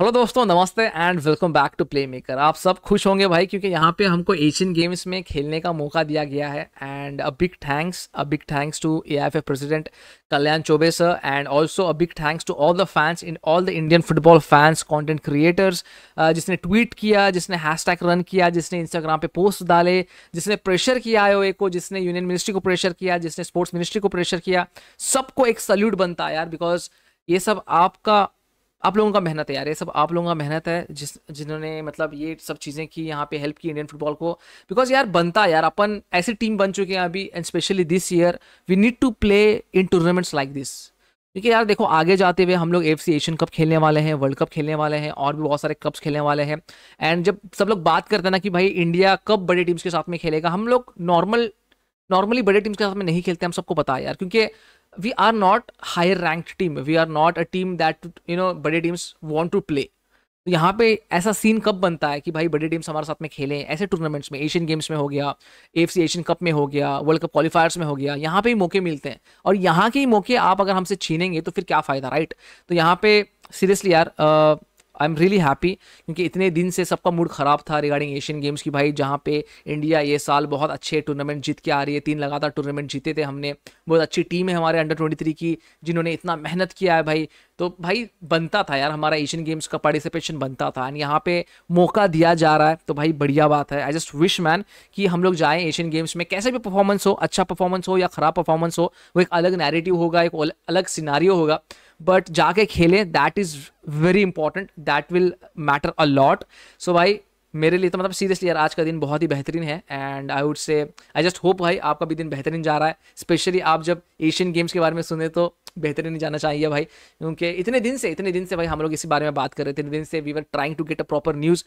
hello दोस्तों नमस्ते and welcome back to play maker आप सब खुश होंगे भाई क्योंकि यहाँ पे हमको एशियन गेम्स में खेलने का मौका दिया गया है and a big thanks a big thanks to A I president Kalyan Chaubey sir and also a big thanks to all the fans in all the Indian football fans content creators जिसने tweet किया जिसने हैशटैग रन किया जिसने Instagram पे post डाले जिसने pressure किया आई को जिसने यूनियन मिनिस्ट्री को प्रेशर किया जिसने स्पोर्ट्स मिनिस्ट्री को प्रेशर किया सबको एक सल्यूट बनता है यार बिकॉज ये सब आपका आप लोगों का मेहनत है यार ये सब आप लोगों का मेहनत है जिस जिन्होंने मतलब ये सब चीज़ें की यहाँ पे हेल्प की इंडियन फुटबॉल को बिकॉज यार बनता यार अपन ऐसी टीम बन चुके हैं अभी and specially this year we need to play in tournaments like this क्योंकि यार देखो आगे जाते हुए हम लोग एफ सी एशियन कप खेलने वाले हैं वर्ल्ड कप खेलने वाले हैं और भी बहुत सारे कप्स खेलने वाले हैं एंड जब सब लोग बात करते हैं ना कि भाई इंडिया कब बड़े टीम्स के साथ में खेलेगा हम लोग नॉर्मल नॉर्मली बड़े टीम्स के साथ में नहीं खेलते हम सबको पता है यार क्योंकि we are not higher rank team we are not a team that you know बड़े टीम्स वॉन्ट टू प्ले यहाँ पे ऐसा सीन कब बनता है कि भाई बड़े टीम्स हमारे साथ में खेलें ऐसे टूर्नामेंट्स में एशियन गेम्स में हो गया एफ एशियन कप में हो गया वर्ल्ड कप क्वालिफायर्स में हो गया यहाँ पे ही मौके मिलते हैं और यहाँ के ही मौके आप अगर हमसे छीनेंगे तो फिर क्या फ़ायदा राइट तो यहाँ पे सीरियसली यार आई एम रियली हैप्पी क्योंकि इतने दिन से सबका मूड ख़राब था रिगार्डिंग एशियन गेम्स की भाई जहाँ पे इंडिया ये साल बहुत अच्छे टूर्नामेंट जीत के आ रही है तीन लगातार टूर्नामेंट जीते थे हमने बहुत अच्छी टीम है हमारे अंडर ट्वेंटी की जिन्होंने इतना मेहनत किया है भाई तो भाई बनता था यार हमारा एशियन गेम्स का पार्टिसिपेशन बनता था एंड यहाँ पे मौका दिया जा रहा है तो भाई बढ़िया बात है आई जस्ट विश मैन कि हम लोग जाएं एशियन गेम्स में कैसे भी परफॉर्मेंस हो अच्छा परफॉर्मेंस हो या ख़राब परफॉर्मेंस हो वो एक अलग नैरेटिव होगा एक अलग सिनारियो होगा बट जाके खेलें that is very important that will matter a lot so भाई मेरे लिए तो मतलब सीरियसली यार आज का दिन बहुत ही बेहतरीन है and I would say I just hope भाई आपका भी दिन बेहतरीन जा रहा है स्पेशली आप जब एशियन गेम्स के बारे में सुने तो बेहतरीन ही जाना चाहिए भाई क्योंकि इतने दिन से इतने दिन से भाई हम लोग इसी बारे में बात कर रहे थे इतने दिन से we were trying to get a proper news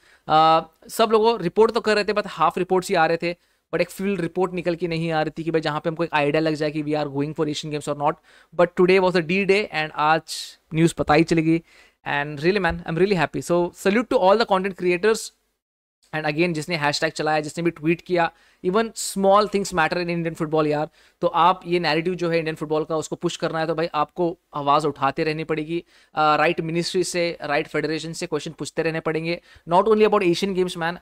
सब लोगों रिपोर्ट तो कर रहे थे बट हाफ रिपोर्ट्स ही आ रहे थे बट एक फील्ड रिपोर्ट निकल के नहीं आ रही थी कि भाई जहाँ पे हमको एक आइडिया लग जाए कि we are going for Asian games और not but today was a D day and आज न्यूज़ पता ही चलेगी and really man I am really happy so salute to all the content creators and again जिसने hashtag चलाया जिसने भी tweet किया even small things matter in Indian football यार तो आप ये नैरेटिव जो है इंडियन फुटबॉल का उसको पुश करना है तो भाई आपको आवाज़ उठाते रहनी पड़ेगी राइट uh, मिनिस्ट्री से राइट right फेडरेशन से क्वेश्चन पूछते रहने पड़ेंगे not only about Asian games man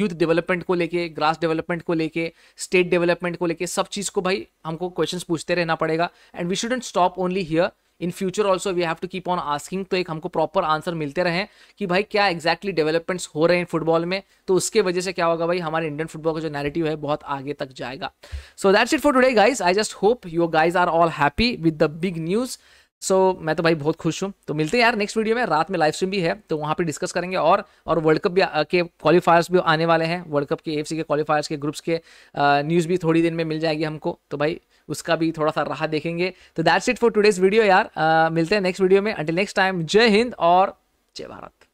youth development को लेके ग्रास डेवलपमेंट को लेके स्टेट डेवलपमेंट को लेके सब चीज़ को भाई हमको क्वेश्चन पूछते रहना पड़ेगा and we shouldn't stop only here in future also we have to keep on asking तो एक हमको प्रॉपर आंसर मिलते रहे कि भाई क्या एक्जैक्टली डेवलपमेंट्स हो रहे हैं फुटबॉल में तो उसके वजह से क्या होगा भाई हमारे इंडियन फुटबॉल का जो नैरेटिव है बहुत आगे तक जाएगा so that's it for today guys I just hope your guys are all happy with the big news so so, मैं तो भाई बहुत खुश हूँ तो मिलते हैं यार नेक्स्ट वीडियो में रात में लाइव स्ट्रीम भी है तो वहाँ पे डिस्कस करेंगे और और वर्ल्ड कप भी के क्वालिफायर्स भी आने वाले हैं वर्ल्ड कप के एफसी के क्वालिफायर्स के ग्रुप्स के न्यूज़ भी थोड़ी दिन में मिल जाएगी हमको तो भाई उसका भी थोड़ा सा राह देखेंगे तो that's it for today's video यार आ, मिलते हैं नेक्स्ट वीडियो में अंटिल नेक्स्ट टाइम जय हिंद और जय भारत